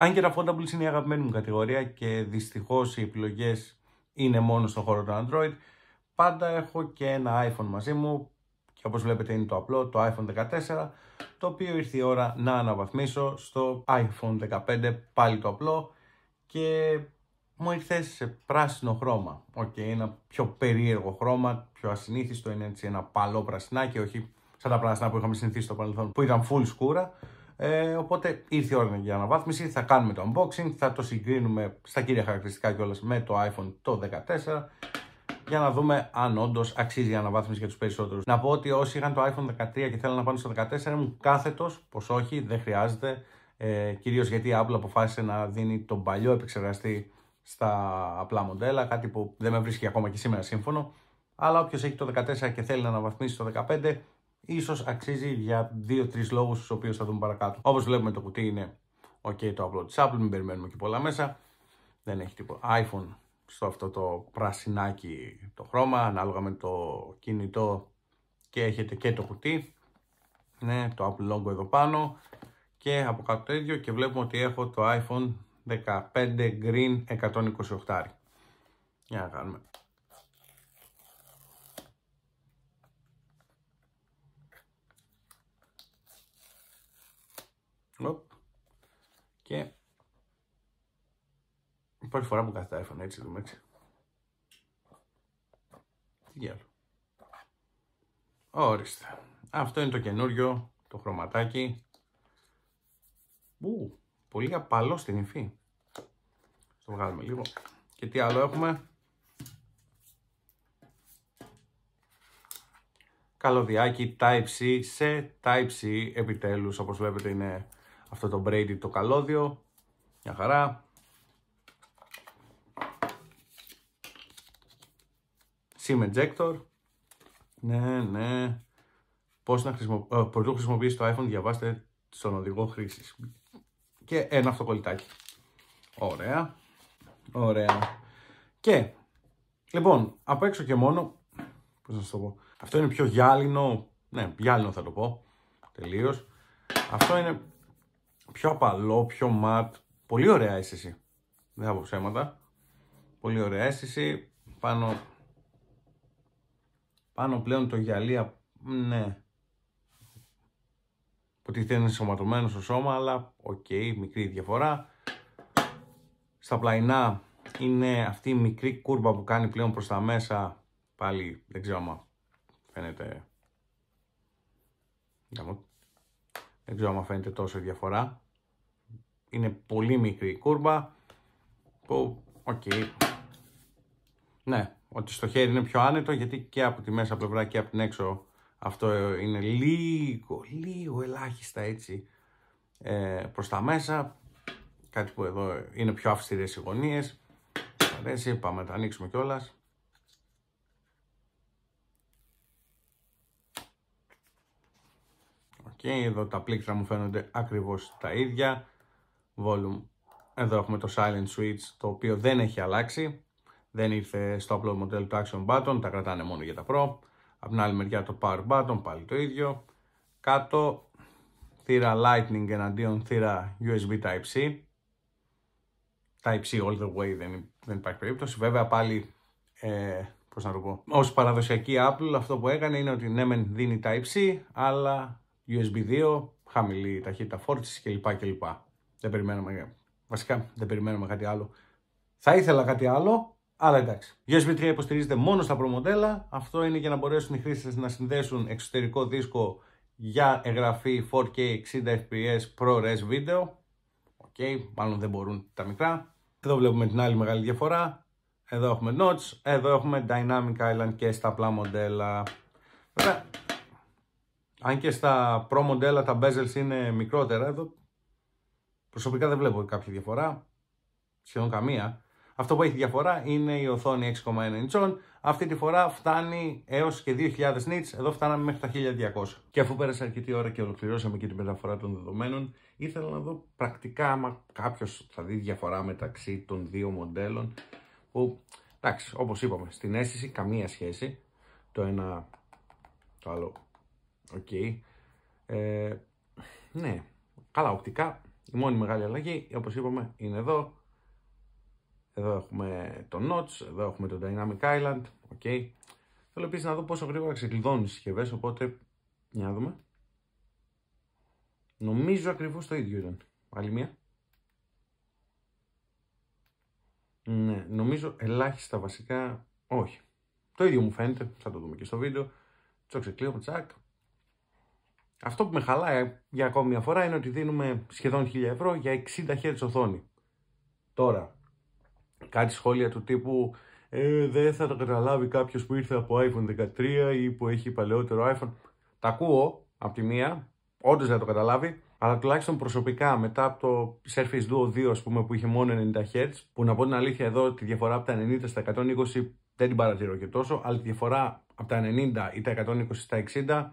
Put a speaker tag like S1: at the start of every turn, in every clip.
S1: Αν και τα Foldables είναι η αγαπημένη μου κατηγορία και δυστυχώς οι επιλογές είναι μόνο στον χώρο του Android, πάντα έχω και ένα iPhone μαζί μου και όπως βλέπετε είναι το απλό, το iPhone 14, το οποίο ήρθε η ώρα να αναβαθμίσω στο iPhone 15, πάλι το απλό και μου ήρθε σε πράσινο χρώμα. Οκ, okay, ένα πιο περίεργο χρώμα, πιο ασυνήθιστο, είναι έτσι ένα παλό πρασινάκι, όχι σαν τα πράσινα που είχαμε συνηθίσει στο παρελθόν, που ήταν full σκούρα. Ε, οπότε ήρθε η ώρα για αναβάθμιση, θα κάνουμε το unboxing, θα το συγκρίνουμε στα κύρια χαρακτηριστικά κιόλας με το iPhone το 14 για να δούμε αν όντως αξίζει η αναβάθμιση για τους περισσότερους. Να πω ότι όσοι είχαν το iPhone 13 και θέλουν να πάνε στο 14 μου κάθετος πως όχι, δεν χρειάζεται. Ε, Κυρίως γιατί η Apple αποφάσισε να δίνει τον παλιό επεξεργαστή στα απλά μοντέλα, κάτι που δεν με βρίσκει ακόμα και σήμερα σύμφωνο. Αλλά όποιος έχει το 14 και θέλει να αναβαθμίσει το 15, ίσως αξίζει για δυο 3 λόγους τους οποίους θα δούμε παρακάτω. Όπως βλέπουμε το κουτί είναι ok το απλό της Apple, μην περιμένουμε και πολλά μέσα. Δεν έχει τίποτα iPhone στο αυτό το πρασινάκι το χρώμα, ανάλογα με το κινητό και έχετε και το κουτί. Ναι, το Apple logo εδώ πάνω και από κάτω το ίδιο και βλέπουμε ότι έχω το iPhone 15 Green 128. Για να κάνουμε Και Πρώτη φορά που κάθεται iPhone έτσι δούμε έτσι. Τι άλλο. Ορίστε. Αυτό είναι το καινούριο, το χρωματάκι. Ου, πολύ απαλό στην υφή. το βγάλουμε λίγο. Και τι άλλο έχουμε. Καλωδιάκι Type-C σε Type-C επιτέλους όπως βλέπετε είναι αυτό το Brady το καλώδιο. Μια χαρά. SIM ejector. Ναι, ναι. Πώς να χρησιμο... Ε, το iPhone, διαβάστε στον οδηγό χρήσης. Και ένα αυτοκολλητάκι. Ωραία. Ωραία. Και, λοιπόν, από έξω και μόνο, πώς να σας το πω, αυτό είναι πιο γυάλινο, ναι, γυάλινο θα το πω, τελείως. Αυτό είναι πιο απαλό, πιο ματ. Πολύ ωραία αίσθηση. Δεν θα πω ψέματα. Πολύ ωραία αίσθηση. Πάνω, πάνω πλέον το γυαλί, ναι. δεν είναι σωματωμένο στο σώμα, αλλά οκ, μικρή διαφορά. Στα πλαϊνά είναι αυτή η μικρή κούρπα που κάνει πλέον προς τα μέσα. Πάλι δεν ξέρω άμα φαίνεται. Δεν ξέρω αν φαίνεται τόσο διαφορά. Είναι πολύ μικρή η κούρμπα που, οκ. Ναι, ότι στο χέρι είναι πιο άνετο γιατί και από τη μέσα πλευρά και από την έξω αυτό είναι λίγο, λίγο ελάχιστα έτσι ε, προς τα μέσα. Κάτι που εδώ είναι πιο αυστηρές οι γωνίες. Αρέσει, πάμε να τα ανοίξουμε κιόλας. και εδώ τα πλήκτρα μου φαίνονται ακριβώς τα ίδια volume εδώ έχουμε το silent switch το οποίο δεν έχει αλλάξει δεν ήρθε στο απλό μοντέλο του action button τα κρατάνε μόνο για τα pro από την άλλη μεριά το power button πάλι το ίδιο κάτω θύρα lightning εναντίον θύρα USB Type-C Type-C all the way δεν, δεν υπάρχει περίπτωση βέβαια πάλι ε, πώς να το πω ως παραδοσιακή Apple αυτό που έκανε είναι ότι ναι μεν δίνει Type-C αλλά USB 2, χαμηλή ταχύτητα φόρτισης κλπ. κλπ. Δεν περιμέναμε, βασικά δεν περιμένουμε κάτι άλλο.
S2: Θα ήθελα κάτι
S1: άλλο, αλλά εντάξει. USB 3 υποστηρίζεται μόνο στα προμοντέλα. Αυτό είναι για να μπορέσουν οι χρήστες να συνδέσουν εξωτερικό δίσκο για εγγραφή 4K 60 fps ProRes βίντεο. Οκ, okay, μάλλον δεν μπορούν τα μικρά. Εδώ βλέπουμε την άλλη μεγάλη διαφορά. Εδώ έχουμε notch, εδώ έχουμε dynamic island και στα απλά μοντέλα. Βέβαια, αν και στα Pro μοντέλα τα bezels είναι μικρότερα, εδώ προσωπικά δεν βλέπω κάποια διαφορά, σχεδόν καμία. Αυτό που έχει διαφορά είναι η οθόνη 6,1 ιντσών. Αυτή τη φορά φτάνει έως και 2000 nits, εδώ φτάναμε μέχρι τα 1200. Και αφού πέρασε αρκετή ώρα και ολοκληρώσαμε και την μεταφορά των δεδομένων, ήθελα να δω πρακτικά άμα κάποιος θα δει διαφορά μεταξύ των δύο μοντέλων, που εντάξει, όπως είπαμε, στην αίσθηση καμία σχέση, το ένα το άλλο Οκ. Ε, ναι. Καλά, οπτικά. Η μόνη μεγάλη αλλαγή, όπως είπαμε, είναι εδώ. Εδώ έχουμε το Notch, εδώ έχουμε το Dynamic Island. Οκ. Θέλω επίσης να δω πόσο γρήγορα ξεκλειδώνουν οι συσκευές, οπότε για να δούμε. Νομίζω ακριβώς το ίδιο ήταν. Άλλη μία. Ναι, νομίζω ελάχιστα βασικά όχι. Το ίδιο μου φαίνεται, θα το δούμε και στο βίντεο. Τσοκ ξεκλείω, τσακ, αυτό που με χαλάει για ακόμη μια φορά είναι ότι δίνουμε σχεδόν 1000 ευρώ για 60 Hz οθόνη. Τώρα, κάτι σχόλια του τύπου ε, δεν θα το καταλάβει κάποιος που ήρθε από iPhone 13 ή που έχει παλαιότερο iPhone. Τα ακούω από τη μία, όντως δεν το καταλάβει, αλλά τουλάχιστον προσωπικά μετά από το Surface Duo 2 ας πούμε, που είχε μόνο 90 Hz, που να πω την αλήθεια εδώ τη διαφορά από τα 90 στα 120 δεν την παρατηρώ και τόσο, αλλά τη διαφορά από τα 90 ή τα 120 στα 60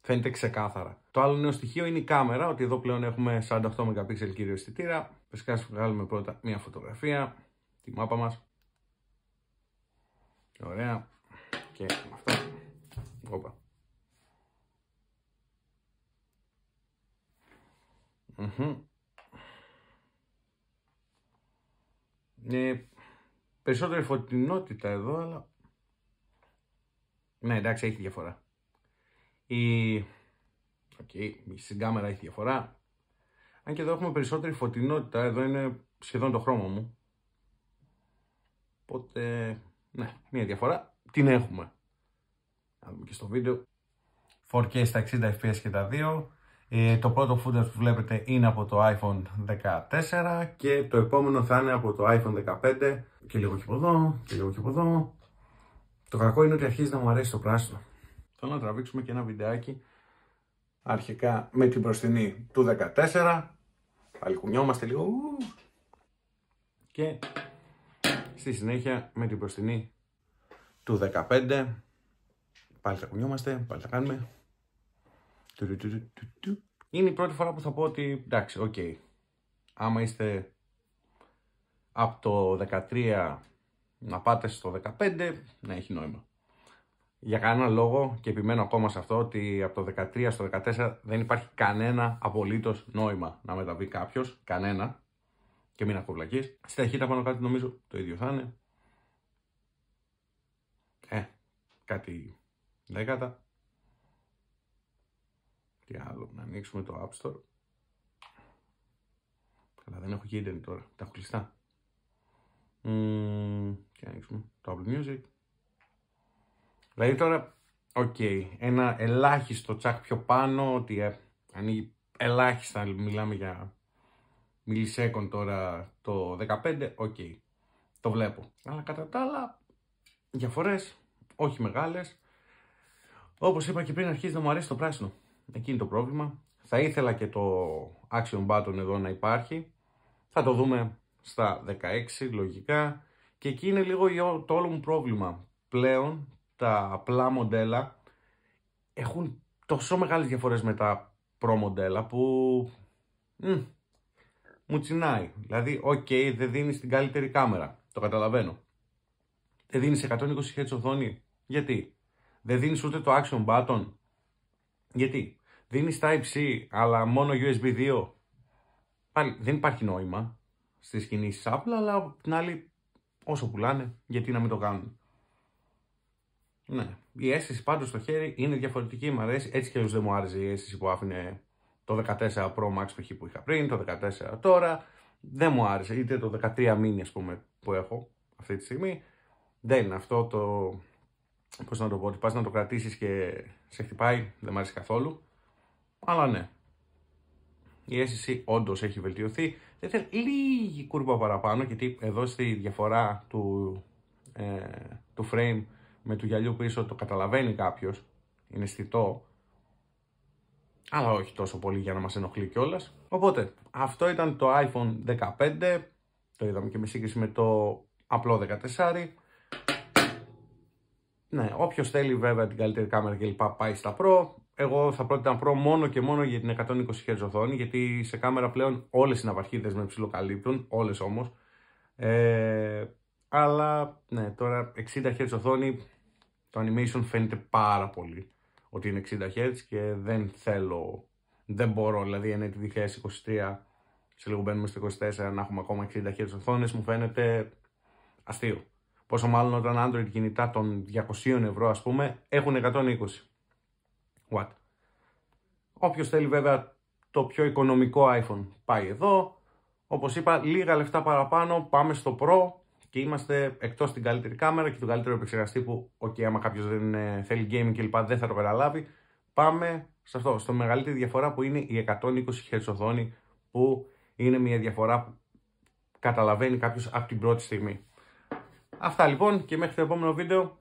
S1: Φαίνεται ξεκάθαρα. Το άλλο νέο στοιχείο είναι η κάμερα, ότι εδώ πλέον έχουμε 48 MP κύριο αισθητήρα. Φυσικά σας βγάλουμε πρώτα μια φωτογραφία, τη μάπα μας. Ωραία. Και με αυτά. Οπα. Ε, περισσότερη φωτεινότητα εδώ, αλλά... Ναι, εντάξει, έχει διαφορά. Η... Okay, στην κάμερα έχει διαφορά. Αν και εδώ έχουμε περισσότερη φωτεινότητα, εδώ είναι σχεδόν το χρώμα μου. Οπότε, ναι, μία διαφορά την έχουμε. Να δούμε και στο βίντεο. 4K στα 60 fps και τα δύο. Ε, το πρώτο footage που βλέπετε είναι από το iPhone 14 και το επόμενο θα είναι από το iPhone 15 και λίγο και από εδώ και λίγο και από εδώ. Το κακό είναι ότι αρχίζει να μου αρέσει το πράσινο. Θέλω να τραβήξουμε και ένα βιντεάκι αρχικά με την προστινή του 14. Πάλι κουνιόμαστε λίγο. Και στη συνέχεια με την προστινή του 15. Πάλι θα κουνιόμαστε, πάλι θα κάνουμε. Είναι η πρώτη φορά που θα πω ότι εντάξει, οκ. Okay. Άμα είστε από το 13 να πάτε στο 15, να έχει νόημα για κανένα λόγο και επιμένω ακόμα σε αυτό ότι από το 13 στο 14 δεν υπάρχει κανένα απολύτως νόημα να μεταβεί κάποιος, κανένα και μην ακουβλακείς. Στη ταχύτητα πάνω κάτι νομίζω το ίδιο θα είναι. Ε, κάτι δέκατα. Τι άλλο, να ανοίξουμε το App Store. Καλά, δεν έχω και τώρα, τα έχω κλειστά. Mm, και ανοίξουμε το Apple Music. Δηλαδή τώρα, οκ, ένα ελάχιστο τσακ πιο πάνω, ότι ε, ανοίγει ελάχιστα, μιλάμε για μιλισέκον τώρα το 15, οκ, το βλέπω. Αλλά κατά τα άλλα, διαφορές, όχι μεγάλες. Όπως είπα και πριν, αρχίζει να μου αρέσει το πράσινο. Εκεί είναι το πρόβλημα. Θα ήθελα και το action button εδώ να υπάρχει. Θα το δούμε στα 16 λογικά. Και εκεί είναι λίγο το όλο μου πρόβλημα πλέον τα απλά μοντέλα έχουν τόσο μεγάλες διαφορές με τα προ μοντέλα που μ, μου τσινάει. Δηλαδή, οκ, okay, δεν δίνεις την καλύτερη κάμερα, το καταλαβαίνω. Δεν δίνεις 120 Hz οθόνη, γιατί. Δεν δίνεις ούτε το action button, γιατί. Δίνεις Type-C, αλλά μόνο USB 2. Πάλι, δεν υπάρχει νόημα στις κινήσεις απλά, αλλά από την άλλη, όσο πουλάνε, γιατί να μην το κάνουν. Ναι. Η αίσθηση πάντως στο χέρι είναι διαφορετική. Μ' αρέσει έτσι και δεν μου άρεσε η αίσθηση που άφηνε το 14 Pro Max π.χ. που είχα πριν, το 14 τώρα. Δεν μου άρεσε. Είτε το 13 mini πούμε που έχω αυτή τη στιγμή. Δεν είναι αυτό το. Πώς να το πω, ότι πας να το κρατήσεις και σε χτυπάει, δεν μου αρέσει καθόλου. Αλλά ναι. Η αίσθηση όντως έχει βελτιωθεί. Δεν θέλει λίγη κούρπα παραπάνω, γιατί εδώ στη διαφορά του, ε, του frame με του γυαλιού πίσω το καταλαβαίνει κάποιος, είναι αισθητό, αλλά όχι τόσο πολύ για να μας ενοχλεί κιόλας. Οπότε, αυτό ήταν το iPhone 15, το είδαμε και με σύγκριση με το απλό 14. Ναι, όποιος θέλει βέβαια την καλύτερη κάμερα και λοιπά πάει στα Pro. Εγώ θα πρότεινα Pro μόνο και μόνο για την 120Hz οθόνη, γιατί σε κάμερα πλέον όλες οι ναυαρχίδες με ψηλοκαλύπτουν, όλες όμως. Ε, αλλά ναι, τώρα 60 Hz οθόνη, το animation φαίνεται πάρα πολύ ότι είναι 60 Hz και δεν θέλω, δεν μπορώ, δηλαδή είναι τη 2023, σε λίγο μπαίνουμε στο 24, να έχουμε ακόμα 60 Hz οθόνες, μου φαίνεται αστείο. Πόσο μάλλον όταν Android κινητά των 200 ευρώ ας πούμε, έχουν 120. What? Όποιος θέλει βέβαια το πιο οικονομικό iPhone πάει εδώ. Όπως είπα, λίγα λεφτά παραπάνω, πάμε στο Pro, και είμαστε εκτός την καλύτερη κάμερα και τον καλύτερο επεξεργαστή που, OK, άμα κάποιος δεν ε, θέλει gaming κλπ, δεν θα το καταλάβει. Πάμε σε αυτό, στο μεγαλύτερη διαφορά που είναι η 120 Hz οθόνη, που είναι μια διαφορά που καταλαβαίνει κάποιος από την πρώτη στιγμή. Αυτά λοιπόν και μέχρι το επόμενο βίντεο.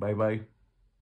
S1: Bye bye.